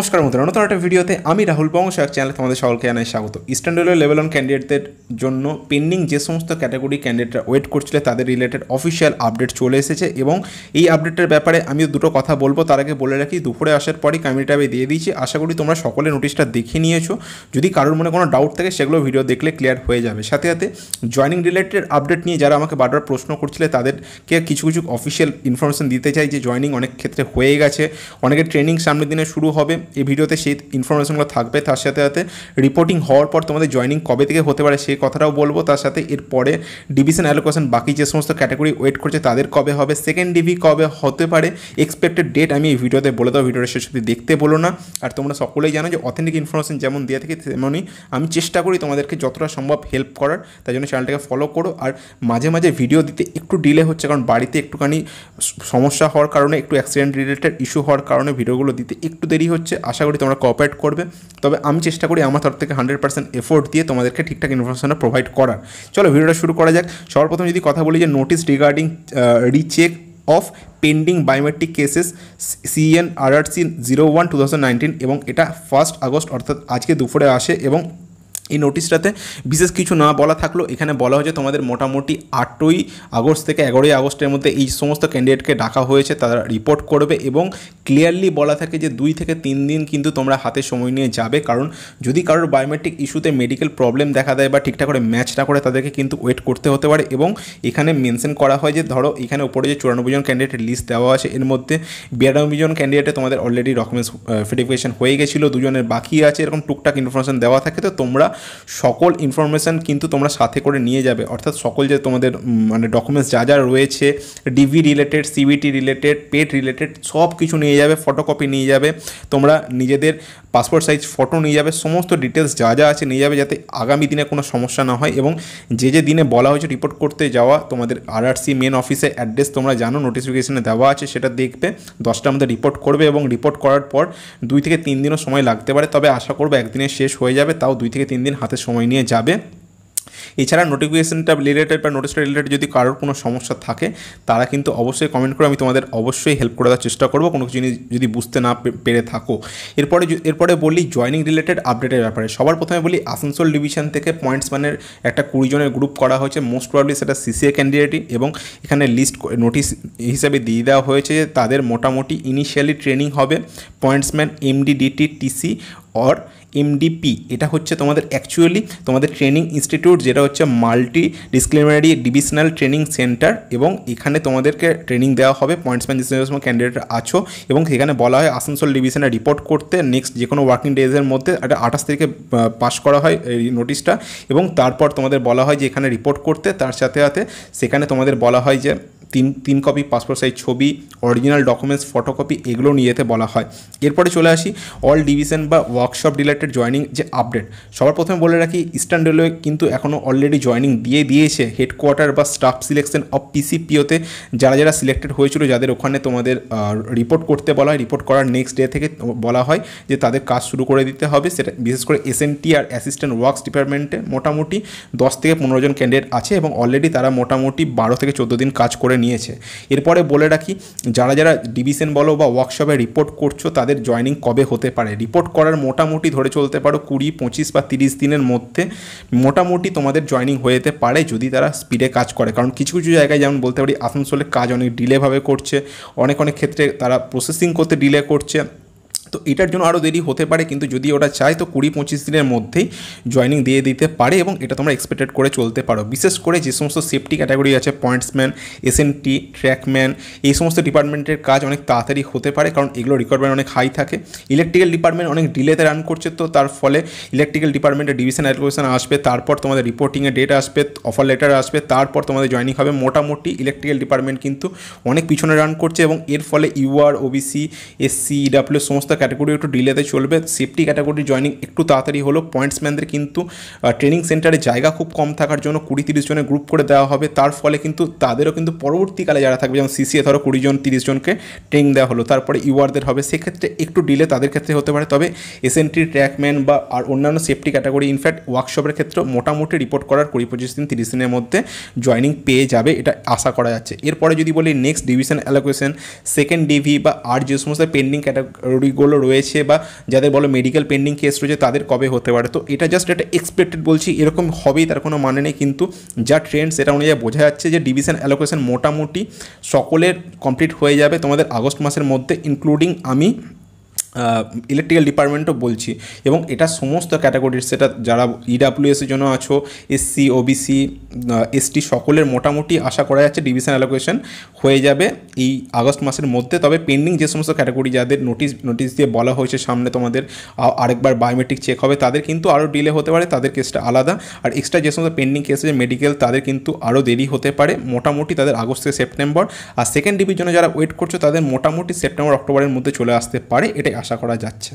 নমস্কার বন্ধুরা নতুন একটা ভিডিওতে আমি রাহুল বংশ এক চ্যানেলে তোমাদের সকলকে জানাই স্বাগত ইস্টার্ন রেলওয়ে লেভেল ওয়ান ক্যান্ডিডেটদের জন্য পেন্ডিং যে সমস্ত ক্যাটাগরি ক্যান্ডিডেটরা ওয়েট করছিল তাদের রিলেটেড অফিসিয়াল আপডেট চলে এসেছে এবং এই আপডেটের ব্যাপারে আমি দুটো কথা বলবো তার আগে বলে রাখি দুপুরে আসার পরই কমিউনিটি আমি দিয়ে দিয়েছি আশা করি তোমরা সকলে নোটিশটা দেখে নিয়েছো যদি কারোর মনে কোনো ডাউট থাকে সেগুলো ভিডিও দেখলে ক্লিয়ার হয়ে যাবে সাথে সাথে জয়নিং রিলেটেড আপডেট নিয়ে যারা আমাকে বারবার প্রশ্ন করছিলে তাদেরকে কিছু কিছু অফিসিয়াল ইনফরমেশন দিতে চাই যে জয়নিং অনেক ক্ষেত্রে হয়ে গেছে অনেকের ট্রেনিং সামনের দিনে শুরু হবে এই ভিডিওতে সেই ইনফরমেশনগুলো থাকবে তার সাথে সাথে রিপোর্টিং হওয়ার পর তোমাদের জয়নিং কবে থেকে হতে পারে সেই কথাটাও বলবো তার সাথে এরপরে ডিভিশন অ্যালোকেশন বাকি যে সমস্ত ক্যাটাগরি ওয়েট করছে তাদের কবে হবে সেকেন্ড ডিভি কবে হতে পারে এক্সপেক্টেড ডেট আমি এই ভিডিওতে বলে দেবো ভিডিওটা শেষ অব্দি দেখতে বলো না আর তোমরা সকলেই জানো যে অথেন্টিক ইনফরমেশন যেমন দিয়ে থাকে তেমনই আমি চেষ্টা করি তোমাদেরকে যতটা সম্ভব হেল্প করার তাই জন্য চ্যানেলটাকে ফলো করো আর মাঝে মাঝে ভিডিও দিতে একটু ডিলে হচ্ছে কারণ বাড়িতে একটুখানি সমস্যা হওয়ার কারণে একটু অ্যাক্সিডেন্ট রিলেটেড ইস্যু হওয়ার কারণে ভিডিওগুলো দিতে একটু দেরি হচ্ছে দিচ্ছে আশা করি তোমরা কোঅপারেট করবে তবে আমি চেষ্টা করি আমার তরফ থেকে হান্ড্রেড পার্সেন্ট এফোর্ট দিয়ে তোমাদেরকে ঠিকঠাক ইনফরমেশনটা প্রোভাইড করার চলো ভিডিওটা শুরু করা যাক সর্বপ্রথম যদি কথা বলি যে notice regarding recheck of pending biometric cases CNRRC zero one two thousand nineteen এবং এটা ফার্স্ট আগস্ট অর্থাৎ আজকে দুপুরে আসে এবং এই নোটিশটাতে বিশেষ কিছু না বলা থাকলেও এখানে বলা হয়েছে তোমাদের মোটামুটি আটই আগস্ট থেকে এগারোই আগস্টের মধ্যে এই সমস্ত ক্যান্ডিডেটকে ডাকা হয়েছে তারা রিপোর্ট করবে এবং ক্লিয়ারলি বলা থাকে যে দুই থেকে তিন দিন কিন্তু তোমরা হাতে সময় নিয়ে যাবে কারণ যদি কারোর বায়োমেট্রিক ইস্যুতে মেডিকেল প্রবলেম দেখা দেয় বা ঠিকঠাক করে ম্যাচ না করে তাদেরকে কিন্তু ওয়েট করতে হতে পারে এবং এখানে মেনশন করা হয় যে ধরো এখানে ওপরে যে চুরানব্বই জন ক্যান্ডিডেটের লিস্ট দেওয়া আছে এর মধ্যে বিরানব্বই জন ক্যান্ডিডেটে তোমাদের অলরেডি ডকুমেন্টস ভেরিফিকেশন হয়ে গেছিলো দুজনের বাকি আছে এরকম টুকটাক ইনফরমেশন দেওয়া থাকে তো তোমরা সকল ইনফরমেশান কিন্তু তোমরা সাথে করে নিয়ে যাবে অর্থাৎ সকল যে তোমাদের মানে ডকুমেন্টস যা যা রয়েছে DV related CBT related PET related সব কিছু নিয়ে যাবে ফটোকপি নিয়ে যাবে তোমরা নিজেদের পাসপোর্ট সাইজ ফটো নিয়ে যাবে সমস্ত ডিটেলস যা যা আছে নিয়ে যাবে যাতে আগামী দিনে কোনো সমস্যা না হয় এবং যে যে দিনে বলা হয়েছে রিপোর্ট করতে যাওয়া তোমাদের আরআরসি মেন অফিসে অ্যাড্রেস তোমরা জানো নোটিফিকেশানে দেওয়া আছে সেটা দেখবে দশটার মধ্যে রিপোর্ট করবে এবং রিপোর্ট করার পর দুই থেকে তিন দিনও সময় লাগতে পারে তবে আশা করবো একদিনে শেষ হয়ে যাবে তাও দুই থেকে তিন দিন হাতে সময় নিয়ে যাবে এছাড়া নোটিফিকেশনটা রিলেটেড বা নোটিশটা রিলেটেড যদি কারোর কোনো সমস্যা থাকে তারা কিন্তু অবশ্যই কমেন্ট করে আমি তোমাদের অবশ্যই হেল্প করে দেওয়ার চেষ্টা করবো কোনো জিনিস যদি বুঝতে না পেরে থাকো এরপরে এরপরে বলি জয়নিং রিলেটেড আপডেটের ব্যাপারে সবার প্রথমে বলি আসানসোল ডিভিশন থেকে পয়েন্টসম্যানের একটা কুড়ি জনের গ্রুপ করা হয়েছে মোস্ট প্রবলি সেটা সিসিএ ক্যান্ডিডেটই এবং এখানে লিস্ট নোটিশ হিসাবে দিয়ে দেওয়া হয়েছে যে তাদের মোটামুটি ইনিশিয়ালি ট্রেনিং হবে pointsman MDDT TC or MDP এটা হচ্ছে তোমাদের অ্যাকচুয়ালি তোমাদের ট্রেনিং ইনস্টিটিউট যেটা হচ্ছে multi disciplinary divisional training centre এবং এখানে তোমাদেরকে ট্রেনিং দেওয়া হবে পয়েন্টস ম্যান সময় ক্যান্ডিডেট আছো এবং সেখানে বলা হয় আসানসোল ডিভিশনে রিপোর্ট করতে নেক্সট যে কোনো ওয়ার্কিং ডেজের মধ্যে একটা আঠাশ তারিখে পাস করা হয় এই নোটিশটা এবং তারপর তোমাদের বলা হয় যে এখানে রিপোর্ট করতে তার সাথে সাথে সেখানে তোমাদের বলা হয় যে তিন তিন কপি পাসপোর্ট সাইজ ছবি অরিজিনাল ডকুমেন্টস ফটোকপি এগুলো নিয়ে যেতে বলা হয় এরপরে চলে আসি অল ডিভিশন বা ওয়ার্কশপ রিলেটেড জয়নিং যে আপডেট সবার প্রথমে বলে রাখি ইস্টার্ন রেলওয়ে কিন্তু এখনও অলরেডি জয়নিং দিয়ে দিয়েছে হেডকোয়ার্টার বা স্টাফ সিলেকশন অফ পিসিপিওতে যারা যারা সিলেক্টেড হয়েছিল যাদের ওখানে তোমাদের রিপোর্ট করতে বলা হয় রিপোর্ট করার নেক্সট ডে থেকে বলা হয় যে তাদের কাজ শুরু করে দিতে হবে সেটা বিশেষ করে এসএনটি আর অ্যাসিস্ট্যান্ট ওয়ার্কস ডিপার্টমেন্টে মোটামুটি দশ থেকে পনেরো জন ক্যান্ডিডেট আছে এবং অলরেডি তারা মোটামুটি বারো থেকে চোদ্দো দিন কাজ করে জানিয়েছে এরপরে বলে রাখি যারা যারা ডিভিশন বলো বা ওয়ার্কশপে রিপোর্ট করছো তাদের জয়নিং কবে হতে পারে রিপোর্ট করার মোটামুটি ধরে চলতে পারো কুড়ি পঁচিশ বা তিরিশ দিনের মধ্যে মোটামুটি তোমাদের জয়নিং হয়ে যেতে পারে যদি তারা স্পিডে কাজ করে কারণ কিছু কিছু জায়গায় যেমন বলতে পারি আসানসোলে কাজ অনেক ডিলেভাবে করছে অনেক অনেক ক্ষেত্রে তারা প্রসেসিং করতে ডিলে করছে তো এটার জন্য আরও দেরি হতে পারে কিন্তু যদি ওরা চায় তো কুড়ি পঁচিশ দিনের মধ্যেই জয়নিং দিয়ে দিতে পারে এবং এটা তোমরা এক্সপেক্টেড করে চলতে পারো বিশেষ করে যে সমস্ত সেফটি ক্যাটাগরি আছে পয়েন্টসম্যান এস টি ট্র্যাকম্যান এই সমস্ত ডিপার্টমেন্টের কাজ অনেক তাড়াতাড়ি হতে পারে কারণ এগুলো রিকোয়ারমেন্ট অনেক হাই থাকে ইলেকট্রিক্যাল ডিপার্টমেন্ট অনেক ডিলেতে রান করছে তো তার ফলে ইলেকট্রিক্যাল ডিপার্টমেন্টের ডিভিশন অ্যালোকেশন আসবে তারপর তোমাদের রিপোর্টিংয়ের ডেট আসবে অফার লেটার আসবে তারপর তোমাদের জয়নিং হবে মোটামুটি ইলেকট্রিক্যাল ডিপার্টমেন্ট কিন্তু অনেক পিছনে রান করছে এবং এর ফলে ইউআর ওবিসি এসসি ইডাব্লিউ সমস্ত ক্যাটাগরি একটু ডিলেতে চলবে সেফটি ক্যাটাগরি জয়নিং একটু তাড়াতাড়ি হলো পয়েন্টসম্যানদের কিন্তু ট্রেনিং সেন্টারে জায়গা খুব কম থাকার জন্য কুড়ি তিরিশ জনের গ্রুপ করে দেওয়া হবে তার ফলে কিন্তু তাদেরও কিন্তু পরবর্তীকালে যারা থাকবে যেমন সিসিএ ধরো কুড়ি জন তিরিশ জনকে ট্রেনিং দেওয়া হলো তারপরে ইউআরদের হবে সেক্ষেত্রে একটু ডিলে তাদের ক্ষেত্রে হতে পারে তবে এসএনটি ট্র্যাকম্যান বা আর অন্যান্য সেফটি ক্যাটাগরি ইনফ্যাক্ট ওয়ার্কশপের ক্ষেত্রে মোটামুটি রিপোর্ট করার কুড়ি পঁচিশ দিন তিরিশ দিনের মধ্যে জয়নিং পেয়ে যাবে এটা আশা করা যাচ্ছে এরপরে যদি বলি next division allocation second DV বা আর যে সমস্ত পেন্ডিং ক্যাটাগরিগুলো কেসগুলো রয়েছে বা যাদের বলো মেডিকেল পেন্ডিং কেস রয়েছে তাদের কবে হতে পারে তো এটা জাস্ট একটা এক্সপেক্টেড বলছি এরকম হবেই তার কোনো মানে নেই কিন্তু যা ট্রেন্ড সেটা অনুযায়ী বোঝা যাচ্ছে যে ডিভিশন অ্যালোকেশন মোটামুটি সকলের কমপ্লিট হয়ে যাবে তোমাদের আগস্ট মাসের মধ্যে ইনক্লুডিং আমি ইলেকট্রিক্যাল ডিপার্টমেন্টও বলছি এবং এটা সমস্ত ক্যাটাগরির সেটা যারা ইডাব্লিউএসের জন্য আছো এসসি ওবিসি এসটি সকলের মোটামুটি আশা করা যাচ্ছে ডিভিশন অ্যালোকেশন হয়ে যাবে এই আগস্ট মাসের মধ্যে তবে পেন্ডিং যে সমস্ত ক্যাটাগরি যাদের নোটিশ নোটিশ দিয়ে বলা হয়েছে সামনে তোমাদের আরেকবার বায়োমেট্রিক চেক হবে তাদের কিন্তু আরও ডিলে হতে পারে তাদের কেসটা আলাদা আর এক্সট্রা যে সমস্ত পেন্ডিং কেস আছে মেডিকেল তাদের কিন্তু আরও দেরি হতে পারে মোটামুটি তাদের আগস্ট থেকে সেপ্টেম্বর আর সেকেন্ড ডিভির জন্য যারা ওয়েট করছো তাদের মোটামুটি সেপ্টেম্বর অক্টোবরের মধ্যে চলে আসতে পারে এটাই আশা করা যাচ্ছে